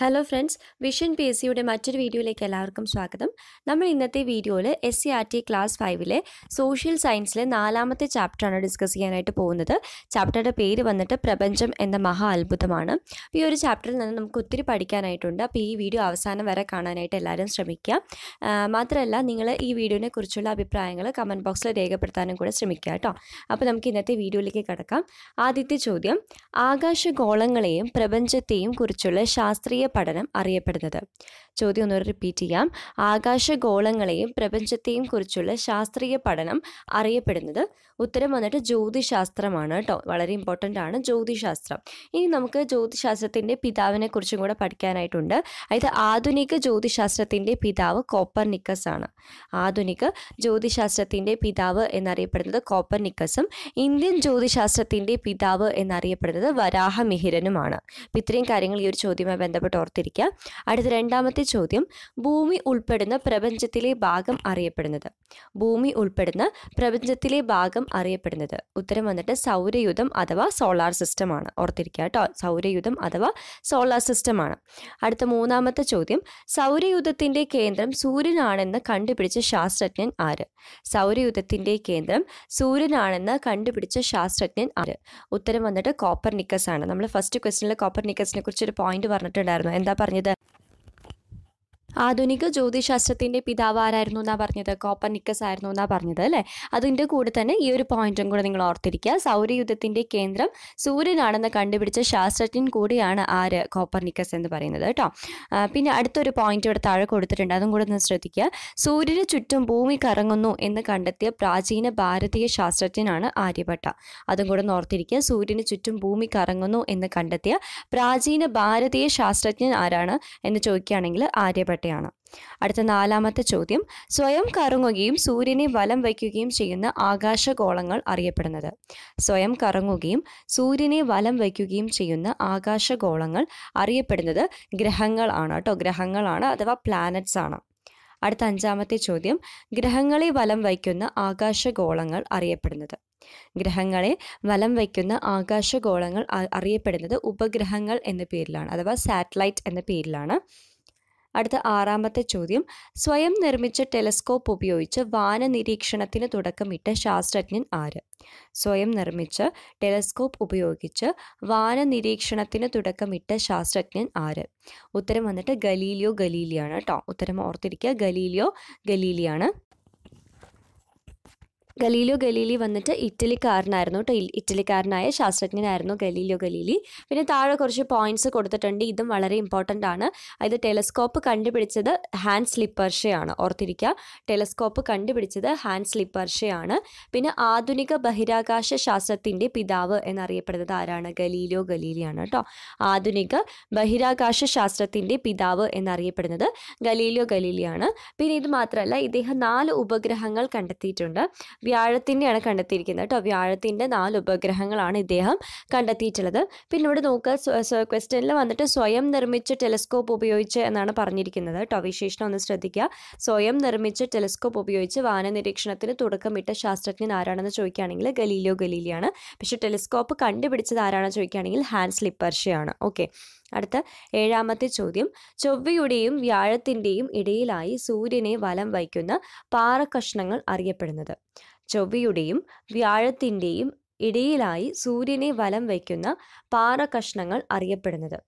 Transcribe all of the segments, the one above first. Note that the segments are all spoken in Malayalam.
hello friends vision P S സിയുടെ മറ്റൊരു വീഡിയോയിലേക്ക് എല്ലാവർക്കും സ്വാഗതം നമ്മൾ ഇന്നത്തെ വീഡിയോയിൽ S C R T class ഫൈവിലെ സോഷ്യൽ സയൻസിലെ നാലാമത്തെ ചാപ്റ്ററാണ് ഡിസ്കസ് ചെയ്യാനായിട്ട് പോകുന്നത് ചാപ്റ്ററുടെ പേര് വന്നിട്ട് പ്രപഞ്ചം എന്ന മഹാ അത്ഭുതമാണ് ഈ ഒരു ചാപ്റ്ററിൽ നിന്ന് നമുക്ക് ഒത്തിരി പഠിക്കാനായിട്ടുണ്ട് അപ്പോൾ ഈ വീഡിയോ അവസാനം വരെ കാണാനായിട്ട് എല്ലാവരും ശ്രമിക്കുക മാത്രമല്ല നിങ്ങൾ ഈ വീഡിയോനെ കുറിച്ചുള്ള അഭിപ്രായങ്ങൾ കമൻറ്റ് ബോക്സിൽ രേഖപ്പെടുത്താനും കൂടെ ശ്രമിക്കുക കേട്ടോ അപ്പോൾ നമുക്ക് ഇന്നത്തെ വീഡിയോയിലേക്ക് കിടക്കാം ആദ്യത്തെ ചോദ്യം ആകാശഗോളങ്ങളെയും പ്രപഞ്ചത്തെയും കുറിച്ചുള്ള ശാസ്ത്രീയ പഠനം അറിയപ്പെടുന്നത് ചോദ്യം ഒന്ന് റിപ്പീറ്റ് ചെയ്യാം ആകാശഗോളങ്ങളെയും പ്രപഞ്ചത്തെയും കുറിച്ചുള്ള ശാസ്ത്രീയ പഠനം അറിയപ്പെടുന്നത് ഉത്തരം വന്നിട്ട് ജ്യോതിശാസ്ത്രമാണ് കേട്ടോ വളരെ ഇമ്പോർട്ടൻ്റ് ആണ് ജ്യോതിശാസ്ത്രം ഇനി നമുക്ക് ജ്യോതിശാസ്ത്രത്തിൻ്റെ പിതാവിനെ കുറിച്ചും കൂടെ പഠിക്കാനായിട്ടുണ്ട് അതായത് ആധുനിക ജ്യോതിശാസ്ത്രത്തിൻ്റെ പിതാവ് കോപ്പർ നിക്കസ് ആണ് ആധുനിക ജ്യോതിശാസ്ത്രത്തിൻ്റെ പിതാവ് എന്നറിയപ്പെടുന്നത് കോപ്പർ നിക്കസും ഇന്ത്യൻ ജ്യോതിശാസ്ത്രത്തിൻ്റെ പിതാവ് എന്നറിയപ്പെടുന്നത് വരാഹ മിഹിരനുമാണ് അപ്പം ഇത്രയും കാര്യങ്ങൾ ഈ ഒരു ചോദ്യവുമായി ബന്ധപ്പെട്ട് നന്നായിട്ട് ഓർത്തിരിക്കുക അടുത്ത രണ്ടാമത്തെ ചോദ്യം ഭൂമി ഉൾപ്പെടുന്ന പ്രപഞ്ചത്തിലെ ഭാഗം അറിയപ്പെടുന്നത് ഭൂമി ഉൾപ്പെടുന്ന പ്രപഞ്ചത്തിലെ ഭാഗം അറിയപ്പെടുന്നത് ഉത്തരം വന്നിട്ട് സൗരയുധം അഥവാ സോളാർ സിസ്റ്റമാണ് ഓർത്തിരിക്കുക കേട്ടോ സൗരയുധം അഥവാ സോളാർ സിസ്റ്റമാണ് അടുത്ത മൂന്നാമത്തെ ചോദ്യം സൗരയുധത്തിൻ്റെ കേന്ദ്രം സൂര്യനാണെന്ന് കണ്ടുപിടിച്ച ശാസ്ത്രജ്ഞൻ ആര് സൗരയുധത്തിൻ്റെ കേന്ദ്രം സൂര്യനാണെന്ന് കണ്ടുപിടിച്ച ശാസ്ത്രജ്ഞൻ ആര് ഉത്തരം വന്നിട്ട് കോപ്പർനിക്കസ് ആണ് നമ്മൾ ഫസ്റ്റ് ക്വസ്റ്റിനിൽ കോപ്പർനിക്കസിനെ കുറിച്ച് ഒരു പോയിന്റ് പറഞ്ഞിട്ടുണ്ടായിരുന്നു എന്താ പറഞ്ഞത് ആധുനിക ജ്യോതിശാസ്ത്രത്തിൻ്റെ പിതാവ് ആരായിരുന്നു എന്നാണ് പറഞ്ഞത് കോപ്പർനിക്കസ് ആയിരുന്നു എന്നാണ് പറഞ്ഞത് അല്ലേ അതിൻ്റെ കൂടെ തന്നെ ഈ ഒരു പോയിന്റും കൂടെ നിങ്ങൾ ഓർത്തിരിക്കുക സൗരയുദ്ധത്തിൻ്റെ കേന്ദ്രം സൂര്യനാണെന്ന് കണ്ടുപിടിച്ച ശാസ്ത്രജ്ഞൻ കൂടിയാണ് ആര് കോപ്പർനിക്കസ് എന്ന് പറയുന്നത് കേട്ടോ പിന്നെ അടുത്തൊരു പോയിന്റ് ഇവിടെ താഴെ കൊടുത്തിട്ടുണ്ട് അതും കൂടെ ഒന്ന് ശ്രദ്ധിക്കുക സൂര്യന് ചുറ്റും ഭൂമി കറങ്ങുന്നു എന്ന് കണ്ടെത്തിയ പ്രാചീന ഭാരതീയ ശാസ്ത്രജ്ഞനാണ് ആര്യഭട്ട അതും കൂടെ ഓർത്തിരിക്കുക സൂര്യന് ചുറ്റും ഭൂമി കറങ്ങുന്നു എന്ന് കണ്ടെത്തിയ പ്രാചീന ഭാരതീയ ശാസ്ത്രജ്ഞൻ ആരാണ് എന്ന് ചോദിക്കുകയാണെങ്കിൽ ആര്യഭട്ട പ്രത്യേകതയാണ് അടുത്ത നാലാമത്തെ ചോദ്യം സ്വയം കറങ്ങുകയും സൂര്യനെ വലം വയ്ക്കുകയും ചെയ്യുന്ന ആകാശഗോളങ്ങൾ അറിയപ്പെടുന്നത് സ്വയം കറങ്ങുകയും സൂര്യനെ വലം വയ്ക്കുകയും ചെയ്യുന്ന ആകാശഗോളങ്ങൾ അറിയപ്പെടുന്നത് ഗ്രഹങ്ങളാണ് കേട്ടോ ഗ്രഹങ്ങളാണ് അഥവാ പ്ലാനറ്റ്സ് ആണ് അടുത്ത അഞ്ചാമത്തെ ചോദ്യം ഗ്രഹങ്ങളെ വലം വയ്ക്കുന്ന ആകാശഗോളങ്ങൾ അറിയപ്പെടുന്നത് ഗ്രഹങ്ങളെ വലം വയ്ക്കുന്ന ആകാശഗോളങ്ങൾ അറിയപ്പെടുന്നത് ഉപഗ്രഹങ്ങൾ എന്ന പേരിലാണ് അഥവാ സാറ്റലൈറ്റ് എന്ന പേരിലാണ് അടുത്ത ആറാമത്തെ ചോദ്യം സ്വയം നിർമ്മിച്ച ടെലസ്കോപ്പ് ഉപയോഗിച്ച് വാന നിരീക്ഷണത്തിന് തുടക്കമിട്ട ശാസ്ത്രജ്ഞൻ ആര് സ്വയം നിർമ്മിച്ച ടെലസ്കോപ്പ് ഉപയോഗിച്ച് വാന നിരീക്ഷണത്തിന് തുടക്കമിട്ട ശാസ്ത്രജ്ഞൻ ആര് ഉത്തരം വന്നിട്ട് ഗലീലിയോ ഗലീലിയാണ് കേട്ടോ ഉത്തരം ഓർത്തിരിക്കുക ഗലീലിയോ ഗലീലിയാണ് ഗലീലിയോ ഗലീലി വന്നിട്ട് ഇറ്റലിക്കാരനായിരുന്നു കേട്ടോ ഇറ്റലിക്കാരനായ ശാസ്ത്രജ്ഞനായിരുന്നു ഗലീലിയോ ഗലീലി പിന്നെ താഴെ കുറച്ച് പോയിന്റ്സ് കൊടുത്തിട്ടുണ്ട് ഇതും വളരെ ഇമ്പോർട്ടൻ്റ് ആണ് അതായത് ടെലസ്കോപ്പ് കണ്ടുപിടിച്ചത് ഹാൻഡ് സ്ലിപ്പർഷയാണ് ഓർത്തിരിക്കുക ടെലസ്കോപ്പ് കണ്ടുപിടിച്ചത് ഹാൻഡ് സ്ലിപ്പർഷയാണ് പിന്നെ ആധുനിക ബഹിരാകാശ ശാസ്ത്രത്തിൻ്റെ പിതാവ് എന്നറിയപ്പെടുന്നത് ആരാണ് ഗലീലിയോ ഗലീലിയാണ് കേട്ടോ ആധുനിക ബഹിരാകാശ ശാസ്ത്രത്തിൻ്റെ പിതാവ് എന്നറിയപ്പെടുന്നത് ഗലീലിയോ ഗലീലിയാണ് പിന്നെ ഇത് മാത്രമല്ല ഇദ്ദേഹം നാല് ഉപഗ്രഹങ്ങൾ കണ്ടെത്തിയിട്ടുണ്ട് വ്യാഴത്തിൻ്റെയാണ് കണ്ടെത്തിയിരിക്കുന്നത് കേട്ടോ വ്യാഴത്തിൻ്റെ നാല് ഉപഗ്രഹങ്ങളാണ് ഇദ്ദേഹം കണ്ടെത്തിയിട്ടുള്ളത് പിന്നെ ഇവിടെ നോക്കുക ക്വസ്റ്റ്യനിൽ വന്നിട്ട് സ്വയം നിർമ്മിച്ച ടെലിസ്കോപ്പ് ഉപയോഗിച്ച് എന്നാണ് പറഞ്ഞിരിക്കുന്നത് കേട്ടോ വിശേഷണം ഒന്ന് ശ്രദ്ധിക്കുക സ്വയം നിർമ്മിച്ച ടെലിസ്കോപ്പ് ഉപയോഗിച്ച് വാനനിരീക്ഷണത്തിന് തുടക്കമിട്ട ശാസ്ത്രജ്ഞൻ ആരാണെന്ന് ചോദിക്കുകയാണെങ്കിൽ ഗലീലിയോ ഗലീലിയാണ് പക്ഷേ ടെലിസ്കോപ്പ് കണ്ടുപിടിച്ചത് ആരാണെന്ന് ചോദിക്കുകയാണെങ്കിൽ ഹാൻഡ് സ്ലിപ്പർഷയാണ് ഓക്കെ അടുത്ത ഏഴാമത്തെ ചോദ്യം ചൊവ്വയുടെയും വ്യാഴത്തിൻ്റെയും ഇടയിലായി സൂര്യനെ വലം വയ്ക്കുന്ന പാറക്കഷ്ണങ്ങൾ അറിയപ്പെടുന്നത് ചൊവ്വയുടെയും വ്യാഴത്തിൻ്റെയും ഇടയിലായി സൂര്യനെ വലം വയ്ക്കുന്ന പാറകഷ്ണങ്ങൾ അറിയപ്പെടുന്നത്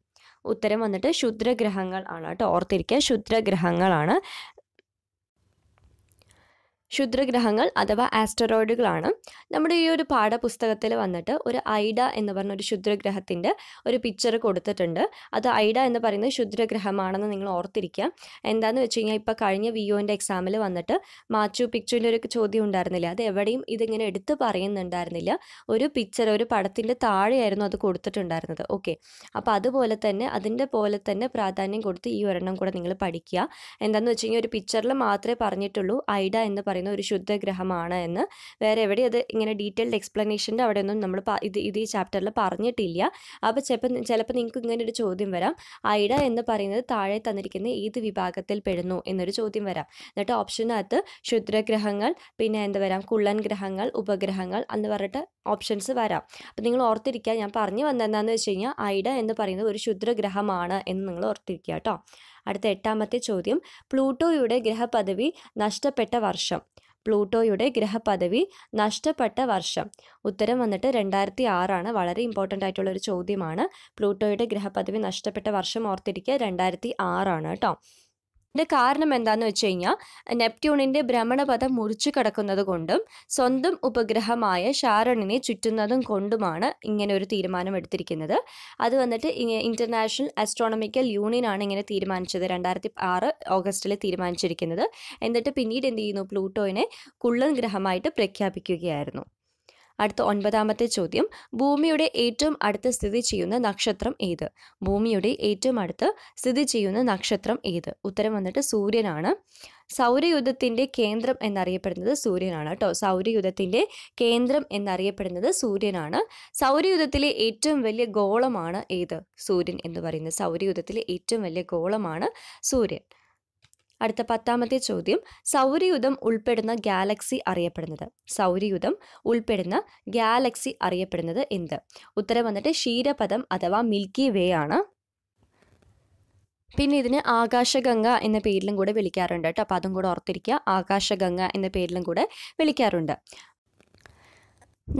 ഉത്തരം വന്നിട്ട് ശുദ്രഗ്രഹങ്ങൾ ആണ് കേട്ടോ ഓർത്തിരിക്കുക ശുദ്രഗ്രഹങ്ങളാണ് ക്ഷുദ്രഗ്രഹങ്ങൾ അഥവാ ആസ്റ്ററോയിഡുകളാണ് നമ്മുടെ ഈ ഒരു പാഠപുസ്തകത്തിൽ വന്നിട്ട് ഒരു ഐഡ എന്ന് പറഞ്ഞ ഒരു ക്ഷുദ്രഗ്രഹത്തിൻ്റെ ഒരു പിക്ചർ കൊടുത്തിട്ടുണ്ട് അത് ഐഡ എന്ന് പറയുന്നത് ക്ഷുദ്രഗ്രഹമാണെന്ന് നിങ്ങൾ ഓർത്തിരിക്കുക എന്താണെന്ന് വെച്ച് കഴിഞ്ഞാൽ ഇപ്പോൾ കഴിഞ്ഞ വി ഒൻ്റെ എക്സാമിൽ വന്നിട്ട് മാച്ചു പിക്ചുവിൻ്റെ ഒരു ചോദ്യം ഉണ്ടായിരുന്നില്ല അത് എവിടെയും ഇതിങ്ങനെ എടുത്ത് പറയുന്നുണ്ടായിരുന്നില്ല ഒരു പിക്ചർ ഒരു പടത്തിൻ്റെ താഴെയായിരുന്നു അത് കൊടുത്തിട്ടുണ്ടായിരുന്നത് ഓക്കെ അപ്പോൾ അതുപോലെ തന്നെ അതിൻ്റെ പോലെ തന്നെ പ്രാധാന്യം കൊടുത്ത് ഈ ഒരെണ്ണം കൂടെ നിങ്ങൾ പഠിക്കുക എന്താണെന്ന് വെച്ച് കഴിഞ്ഞാൽ ഒരു പിക്ചറിൽ മാത്രമേ പറഞ്ഞിട്ടുള്ളൂ ഐഡ എന്ന് പറയുന്നത് പറയുന്ന ഒരു ശുദ്ധഗ്രഹമാണ് എന്ന് വേറെ എവിടെ അത് ഇങ്ങനെ ഡീറ്റെയിൽഡ് എക്സ്പ്ലനേഷൻ്റെ അവിടെയൊന്നും നമ്മൾ ഇത് ഇത് ഈ ചാപ്റ്ററിൽ പറഞ്ഞിട്ടില്ല അപ്പോൾ ചിലപ്പോൾ ചിലപ്പോൾ നിങ്ങൾക്ക് ഇങ്ങനെ ഒരു ചോദ്യം വരാം ഐഡ എന്ന് പറയുന്നത് താഴെ തന്നിരിക്കുന്ന ഏത് വിഭാഗത്തിൽ പെടുന്നു എന്നൊരു ചോദ്യം വരാം എന്നിട്ട് ഓപ്ഷനകത്ത് ക്ഷുദ്രഗ്രഹങ്ങൾ പിന്നെ എന്താ വരാം കുള്ളൻ ഗ്രഹങ്ങൾ ഉപഗ്രഹങ്ങൾ എന്ന് പറഞ്ഞിട്ട് ഓപ്ഷൻസ് വരാം അപ്പം നിങ്ങൾ ഓർത്തിരിക്കുക ഞാൻ പറഞ്ഞു വന്നതെന്താണെന്ന് വെച്ച് കഴിഞ്ഞാൽ ഐഡ എന്ന് പറയുന്നത് ഒരു ശുദ്രഗ്രഹമാണ് എന്ന് നിങ്ങൾ ഓർത്തിരിക്കുക കേട്ടോ അടുത്ത എട്ടാമത്തെ ചോദ്യം പ്ലൂട്ടോയുടെ ഗ്രഹപദവി നഷ്ടപ്പെട്ട വർഷം പ്ലൂട്ടോയുടെ ഗ്രഹപദവി നഷ്ടപ്പെട്ട വർഷം ഉത്തരം വന്നിട്ട് രണ്ടായിരത്തി ആറാണ് വളരെ ഇമ്പോർട്ടൻ്റ് ആയിട്ടുള്ള ഒരു ചോദ്യമാണ് പ്ലൂട്ടോയുടെ ഗ്രഹപദവി നഷ്ടപ്പെട്ട വർഷം ഓർത്തിരിക്കുക രണ്ടായിരത്തി ആറാണ് കേട്ടോ ഇത് കാരണം എന്താന്ന് വെച്ച് കഴിഞ്ഞാൽ നെപ്റ്റ്യൂണിൻ്റെ ഭ്രമണപഥം മുറിച്ചു കിടക്കുന്നത് കൊണ്ടും സ്വന്തം ഉപഗ്രഹമായ ഷാരണിനെ ചുറ്റുന്നതും കൊണ്ടുമാണ് ഇങ്ങനെ ഒരു തീരുമാനം എടുത്തിരിക്കുന്നത് അത് വന്നിട്ട് ഇൻ്റർനാഷണൽ യൂണിയൻ ആണ് ഇങ്ങനെ തീരുമാനിച്ചത് രണ്ടായിരത്തി ആറ് ഓഗസ്റ്റിൽ തീരുമാനിച്ചിരിക്കുന്നത് എന്നിട്ട് പിന്നീട് എന്ത് ചെയ്യുന്നു പ്ലൂട്ടോയിനെ കുള്ളൻ ഗ്രഹമായിട്ട് പ്രഖ്യാപിക്കുകയായിരുന്നു അടുത്ത ഒൻപതാമത്തെ ചോദ്യം ഭൂമിയുടെ ഏറ്റവും അടുത്ത് സ്ഥിതി ചെയ്യുന്ന നക്ഷത്രം ഏത് ഭൂമിയുടെ ഏറ്റവും അടുത്ത് സ്ഥിതി ചെയ്യുന്ന നക്ഷത്രം ഏത് ഉത്തരം വന്നിട്ട് സൂര്യനാണ് സൗരയുധത്തിൻ്റെ കേന്ദ്രം എന്നറിയപ്പെടുന്നത് സൂര്യനാണ് കേട്ടോ സൗരയുധത്തിൻ്റെ കേന്ദ്രം എന്നറിയപ്പെടുന്നത് സൂര്യനാണ് സൗരയുധത്തിലെ ഏറ്റവും വലിയ ഗോളമാണ് ഏത് സൂര്യൻ എന്ന് പറയുന്നത് സൗരയുധത്തിലെ ഏറ്റവും വലിയ ഗോളമാണ് സൂര്യൻ അടുത്ത പത്താമത്തെ ചോദ്യം സൗരയുധം ഉൾപ്പെടുന്ന ഗാലക്സി അറിയപ്പെടുന്നത് സൗരയുധം ഉൾപ്പെടുന്ന ഗാലക്സി അറിയപ്പെടുന്നത് എന്ത് ഉത്തരം വന്നിട്ട് ക്ഷീരപഥം അഥവാ മിൽക്കി വേ ആണ് പിന്നെ ഇതിന് ആകാശഗംഗ എന്ന പേരിലും കൂടെ വിളിക്കാറുണ്ട് കേട്ടോ അപ്പോൾ അതും കൂടെ ഓർത്തിരിക്കുക ആകാശഗംഗ എന്ന പേരിലും കൂടെ വിളിക്കാറുണ്ട്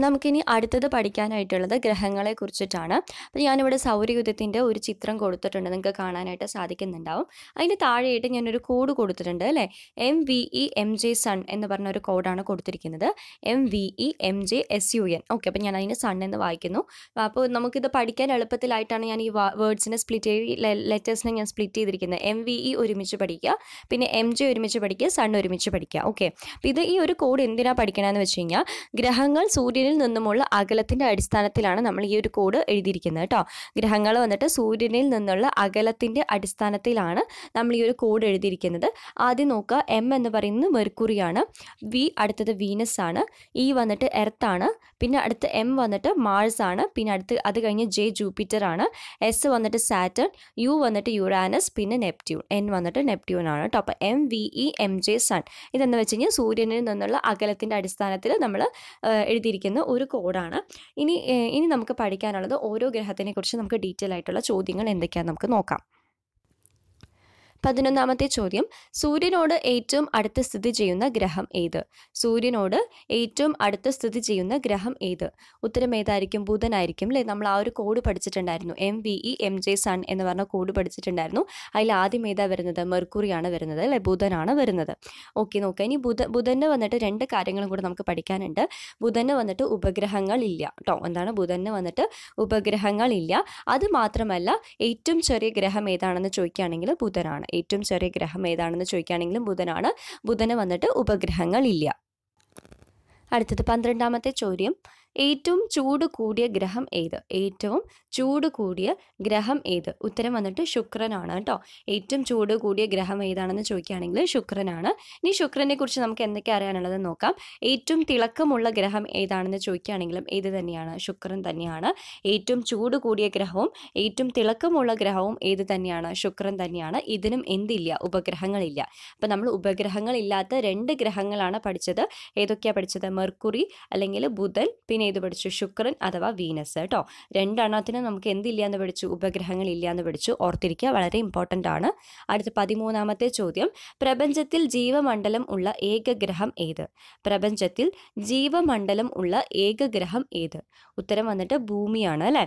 നമുക്കിനി അടുത്തത് പഠിക്കാനായിട്ടുള്ളത് ഗ്രഹങ്ങളെ കുറിച്ചിട്ടാണ് അപ്പം ഞാനിവിടെ സൗരയുധത്തിൻ്റെ ഒരു ചിത്രം കൊടുത്തിട്ടുണ്ട് നിങ്ങൾക്ക് കാണാനായിട്ട് സാധിക്കുന്നുണ്ടാവും അതിൻ്റെ താഴെയായിട്ട് ഞാനൊരു കോഡ് കൊടുത്തിട്ടുണ്ട് അല്ലേ M V E M J sun എന്ന് പറഞ്ഞ ഒരു കോഡാണ് കൊടുത്തിരിക്കുന്നത് M V E M J S U N okay അപ്പോൾ ഞാൻ അതിന് സൺ എന്ന് വായിക്കുന്നു അപ്പോൾ നമുക്കിത് പഠിക്കാൻ എളുപ്പത്തിലായിട്ടാണ് ഞാൻ ഈ വേർഡ്സിനെ സ്പ്ലിറ്റ് ചെയ്ത് ലെറ്റേഴ്സിനെ ഞാൻ സ്പ്ലിറ്റ് ചെയ്തിരിക്കുന്നത് എം വി ഇ ഒരുമിച്ച് പഠിക്കുക പിന്നെ എം ജെ ഒരുമിച്ച് പഠിക്കുക സൺ ഒരുമിച്ച് പഠിക്കുക ഓക്കെ ഇത് ഈ ഒരു കോഡ് എന്തിനാണ് പഠിക്കണമെന്ന് വെച്ച് കഴിഞ്ഞാൽ ഗ്രഹങ്ങൾ സൂര്യ സൂര്യനിൽ നിന്നുമുള്ള അകലത്തിൻ്റെ അടിസ്ഥാനത്തിലാണ് നമ്മൾ ഈ ഒരു കോഡ് എഴുതിയിരിക്കുന്നത് കേട്ടോ ഗ്രഹങ്ങൾ വന്നിട്ട് സൂര്യനിൽ നിന്നുള്ള അകലത്തിൻ്റെ അടിസ്ഥാനത്തിലാണ് നമ്മൾ ഈ ഒരു കോഡ് എഴുതിയിരിക്കുന്നത് ആദ്യം നോക്കുക എം എന്ന് പറയുന്നത് മെർക്കുറിയാണ് വി അടുത്തത് വീനസ് ആണ് ഇ e വന്നിട്ട് എർത്താണ് പിന്നെ അടുത്ത് എം വന്നിട്ട് മാഴ്സ് ആണ് പിന്നെ അടുത്ത് അത് കഴിഞ്ഞ് ജെ ജൂപ്പിറ്റർ ആണ് എസ് വന്നിട്ട് സാറ്റൺ യു വന്നിട്ട് യുറാനസ് പിന്നെ നെപ്റ്റ്യൂൺ എൻ വന്നിട്ട് നെപ്റ്റ്യൂൺ ആണ് കേട്ടോ അപ്പോൾ M V E M J sun ഇതെന്ന് വെച്ച് കഴിഞ്ഞാൽ സൂര്യനിൽ നിന്നുള്ള അകലത്തിൻ്റെ അടിസ്ഥാനത്തിൽ നമ്മൾ എഴുതിയിരിക്കുന്നത് ചോദിക്കുന്ന ഒരു കോഡാണ് ഇനി ഇനി നമുക്ക് പഠിക്കാനുള്ളത് ഓരോ ഗ്രഹത്തിനെക്കുറിച്ച് നമുക്ക് ഡീറ്റെയിൽ ആയിട്ടുള്ള ചോദ്യങ്ങൾ എന്തൊക്കെയാണെന്ന് നമുക്ക് നോക്കാം പതിനൊന്നാമത്തെ ചോദ്യം സൂര്യനോട് ഏറ്റവും അടുത്ത് സ്ഥിതി ചെയ്യുന്ന ഗ്രഹം ഏത് സൂര്യനോട് ഏറ്റവും അടുത്ത് സ്ഥിതി ചെയ്യുന്ന ഗ്രഹം ഏത് ഉത്തരം ഏതായിരിക്കും ബുധനായിരിക്കും അല്ലേ നമ്മൾ ആ ഒരു കോഡ് പഠിച്ചിട്ടുണ്ടായിരുന്നു M V E M J sun എന്ന് പറഞ്ഞ കോഡ് പഠിച്ചിട്ടുണ്ടായിരുന്നു അതിൽ ആദ്യം ഏതാ വരുന്നത് മെർക്കുറിയാണ് വരുന്നത് അല്ലേ ബുധനാണ് വരുന്നത് ഓക്കെ നോക്കുക ഇനി ബുധ ബുധന് വന്നിട്ട് രണ്ട് കാര്യങ്ങളും കൂടെ നമുക്ക് പഠിക്കാനുണ്ട് ബുധന് വന്നിട്ട് ഉപഗ്രഹങ്ങൾ ഇല്ല കേട്ടോ എന്താണ് ബുധന് വന്നിട്ട് ഇല്ല അത് മാത്രമല്ല ഏറ്റവും ചെറിയ ഗ്രഹം ഏതാണെന്ന് ചോദിക്കുകയാണെങ്കിൽ ബുധനാണ് ഏറ്റവും ചെറിയ ഗ്രഹം ഏതാണെന്ന് ചോദിക്കുകയാണെങ്കിലും ബുധനാണ് ബുധന് വന്നിട്ട് ഉപഗ്രഹങ്ങളില്ല അടുത്തത് പന്ത്രണ്ടാമത്തെ ചോദ്യം ഏറ്റവും ചൂട് കൂടിയ ഗ്രഹം ഏത് ഏറ്റവും ചൂട് കൂടിയ ഗ്രഹം ഏത് ഉത്തരം വന്നിട്ട് ശുക്രനാണ് കേട്ടോ ഏറ്റവും ചൂട് കൂടിയ ഗ്രഹം ഏതാണെന്ന് ചോദിക്കുകയാണെങ്കിൽ ശുക്രനാണ് ഇനി ശുക്രനെ കുറിച്ച് നമുക്ക് എന്തൊക്കെ അറിയാനുള്ളത് നോക്കാം ഏറ്റവും തിളക്കമുള്ള ഗ്രഹം ഏതാണെന്ന് ചോദിക്കുകയാണെങ്കിലും ഏത് തന്നെയാണ് ശുക്രൻ തന്നെയാണ് ഏറ്റവും ചൂട് കൂടിയ ഗ്രഹവും ഏറ്റവും തിളക്കമുള്ള ഗ്രഹവും ഏത് തന്നെയാണ് ശുക്രൻ തന്നെയാണ് ഇതിനും എന്തില്ല ഉപഗ്രഹങ്ങളില്ല അപ്പം നമ്മൾ ഉപഗ്രഹങ്ങളില്ലാത്ത രണ്ട് ഗ്രഹങ്ങളാണ് പഠിച്ചത് ഏതൊക്കെയാണ് പഠിച്ചത് മെർക്കുറി അല്ലെങ്കിൽ ബുധൻ പിന്നെ പിന്നെ ഏത് പഠിച്ചു ശുക്രൻ അഥവാ വീനസ് കേട്ടോ രണ്ടെണ്ണത്തിനും നമുക്ക് എന്തില്ല എന്ന് പഠിച്ചു ഉപഗ്രഹങ്ങൾ ഇല്ല എന്ന് പഠിച്ചു ഓർത്തിരിക്കുക വളരെ ഇമ്പോർട്ടൻ്റ് ആണ് അടുത്ത പതിമൂന്നാമത്തെ ചോദ്യം പ്രപഞ്ചത്തിൽ ജീവമണ്ഡലം ഉള്ള ഏക ഗ്രഹം ഏത് പ്രപഞ്ചത്തിൽ ജീവമണ്ഡലം ഉള്ള ഏക ഗ്രഹം ഏത് ഉത്തരം വന്നിട്ട് ഭൂമിയാണ് അല്ലേ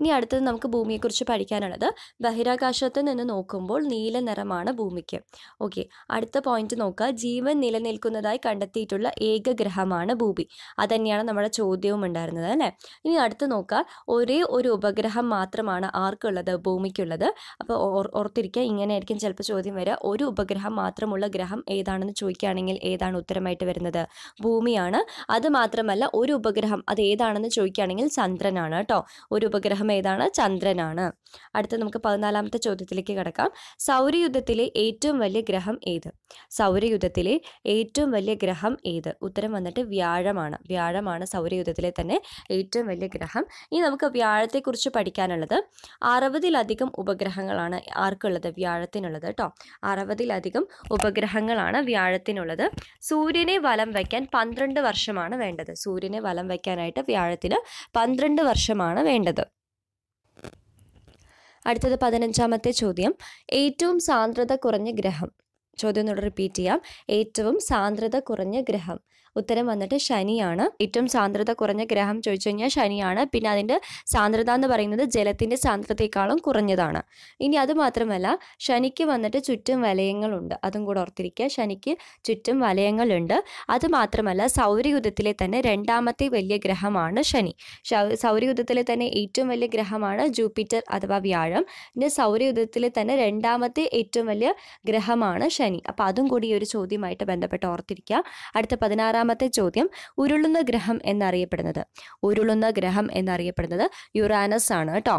ഇനി അടുത്തത് നമുക്ക് ഭൂമിയെക്കുറിച്ച് പഠിക്കാനുള്ളത് ബഹിരാകാശത്ത് നിന്ന് നോക്കുമ്പോൾ നീല നിറമാണ് ഭൂമിക്ക് ഓക്കെ അടുത്ത പോയിന്റ് നോക്കുക ജീവൻ നിലനിൽക്കുന്നതായി കണ്ടെത്തിയിട്ടുള്ള ഏക ഗ്രഹമാണ് ഭൂമി അതന്നെയാണ് നമ്മുടെ ചോദ്യവും ഉണ്ടായിരുന്നത് അല്ലേ ഇനി അടുത്ത് നോക്കുക ഒരേ ഒരു ഉപഗ്രഹം മാത്രമാണ് ആർക്കുള്ളത് ഭൂമിക്കുള്ളത് അപ്പോൾ ഓർത്തിരിക്കുക ഇങ്ങനെയായിരിക്കും ചിലപ്പോൾ ചോദ്യം വരിക ഒരു ഉപഗ്രഹം മാത്രമുള്ള ഗ്രഹം ഏതാണെന്ന് ചോദിക്കുകയാണെങ്കിൽ ഏതാണ് ഉത്തരമായിട്ട് വരുന്നത് ഭൂമിയാണ് അത് മാത്രമല്ല ഒരു ഉപഗ്രഹം അത് ഏതാണെന്ന് ചോദിക്കുകയാണെങ്കിൽ ചന്ദ്രനാണ് കേട്ടോ ഒരു ഉപഗ്രഹം ഗ്രഹം ഏതാണ് ചന്ദ്രനാണ് അടുത്ത നമുക്ക് പതിനാലാമത്തെ ചോദ്യത്തിലേക്ക് കിടക്കാം സൗരയുദ്ധത്തിലെ ഏറ്റവും വലിയ ഗ്രഹം ഏത് സൗരയുദ്ധത്തിലെ ഏറ്റവും വലിയ ഗ്രഹം ഏത് ഉത്തരം വന്നിട്ട് വ്യാഴമാണ് വ്യാഴമാണ് സൗരയുദ്ധത്തിലെ തന്നെ ഏറ്റവും വലിയ ഗ്രഹം ഇനി നമുക്ക് വ്യാഴത്തെക്കുറിച്ച് പഠിക്കാനുള്ളത് അറുപതിലധികം ഉപഗ്രഹങ്ങളാണ് ആർക്കുള്ളത് വ്യാഴത്തിനുള്ളത് കേട്ടോ അറുപതിലധികം ഉപഗ്രഹങ്ങളാണ് വ്യാഴത്തിനുള്ളത് സൂര്യനെ വലം വയ്ക്കാൻ പന്ത്രണ്ട് വർഷമാണ് വേണ്ടത് സൂര്യനെ വലം വയ്ക്കാനായിട്ട് വ്യാഴത്തിന് പന്ത്രണ്ട് വർഷമാണ് വേണ്ടത് അടുത്തത് പതിനഞ്ചാമത്തെ ചോദ്യം ഏറ്റവും സാന്ദ്രത കുറഞ്ഞ ഗ്രഹം ചോദ്യം ഒന്ന് റിപ്പീറ്റ് ചെയ്യാം ഏറ്റവും സാന്ദ്രത കുറഞ്ഞ ഗ്രഹം ഉത്തരം വന്നിട്ട് ശനിയാണ് ഏറ്റവും സാന്ദ്രത കുറഞ്ഞ ഗ്രഹം ചോദിച്ചു കഴിഞ്ഞാൽ ശനിയാണ് പിന്നെ അതിൻ്റെ സാന്ദ്രത എന്ന് പറയുന്നത് ജലത്തിൻ്റെ സാന്ദ്രതയെക്കാളും കുറഞ്ഞതാണ് ഇനി അത് മാത്രമല്ല ശനിക്ക് വന്നിട്ട് ചുറ്റും വലയങ്ങളുണ്ട് അതും കൂടെ ഓർത്തിരിക്കുക ശനിക്ക് ചുറ്റും വലയങ്ങളുണ്ട് അത് മാത്രമല്ല സൗരയുധത്തിലെ തന്നെ രണ്ടാമത്തെ വലിയ ഗ്രഹമാണ് ശനി സൗരയുധത്തിലെ തന്നെ ഏറ്റവും വലിയ ഗ്രഹമാണ് ജൂപ്പിറ്റർ അഥവാ വ്യാഴം പിന്നെ സൗരയുധത്തിലെ തന്നെ രണ്ടാമത്തെ ഏറ്റവും വലിയ ഗ്രഹമാണ് ശനി അപ്പോൾ അതും കൂടി ഈ ഒരു ചോദ്യമായിട്ട് ബന്ധപ്പെട്ട് ഓർത്തിരിക്കുക അടുത്ത പതിനാറാം രണ്ടാമത്തെ ചോദ്യം ഉരുളുന്ന ഗ്രഹം എന്നറിയപ്പെടുന്നത് ഉരുളുന്ന ഗ്രഹം എന്നറിയപ്പെടുന്നത് യുറാനസ് ആണ് കേട്ടോ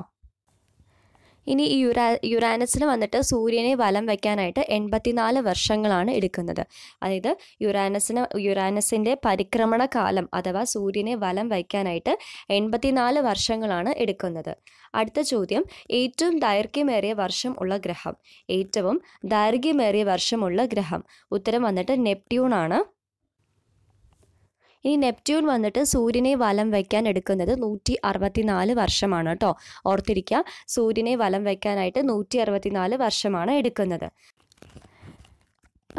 ഇനി ഈ യുറാ യുറാനസിൽ വന്നിട്ട് സൂര്യനെ വലം വയ്ക്കാനായിട്ട് എൺപത്തിനാല് വർഷങ്ങളാണ് എടുക്കുന്നത് അതായത് യുറാനസിന് യുറാനസിൻ്റെ പരിക്രമണ കാലം അഥവാ സൂര്യനെ വലം വയ്ക്കാനായിട്ട് എൺപത്തിനാല് വർഷങ്ങളാണ് എടുക്കുന്നത് അടുത്ത ചോദ്യം ഏറ്റവും ദൈർഘ്യമേറിയ വർഷം ഉള്ള ഗ്രഹം ഏറ്റവും ദൈർഘ്യമേറിയ വർഷമുള്ള ഗ്രഹം ഉത്തരം വന്നിട്ട് നെപ്റ്റ്യൂൺ ആണ് ഇനി നെപ്റ്റ്യൂൺ വന്നിട്ട് സൂര്യനെ വലം വയ്ക്കാൻ എടുക്കുന്നത് നൂറ്റി അറുപത്തിനാല് വർഷമാണ് കേട്ടോ ഓർത്തിരിക്കുക സൂര്യനെ വലം വയ്ക്കാനായിട്ട് നൂറ്റി അറുപത്തിനാല് വർഷമാണ് എടുക്കുന്നത്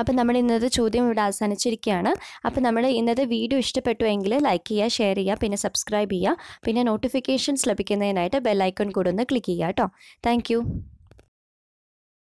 അപ്പം നമ്മൾ ഇന്നത്തെ ചോദ്യം ഇവിടെ അവസാനിച്ചിരിക്കുകയാണ് അപ്പം നമ്മൾ ഇന്നത്തെ വീഡിയോ ഇഷ്ടപ്പെട്ടു എങ്കിൽ ലൈക്ക് ചെയ്യുക ഷെയർ ചെയ്യുക പിന്നെ സബ്സ്ക്രൈബ് ചെയ്യുക പിന്നെ നോട്ടിഫിക്കേഷൻസ് ലഭിക്കുന്നതിനായിട്ട് ബെല്ലൈക്കൺ കൂടെ ഒന്ന് ക്ലിക്ക് ചെയ്യുക കേട്ടോ താങ്ക്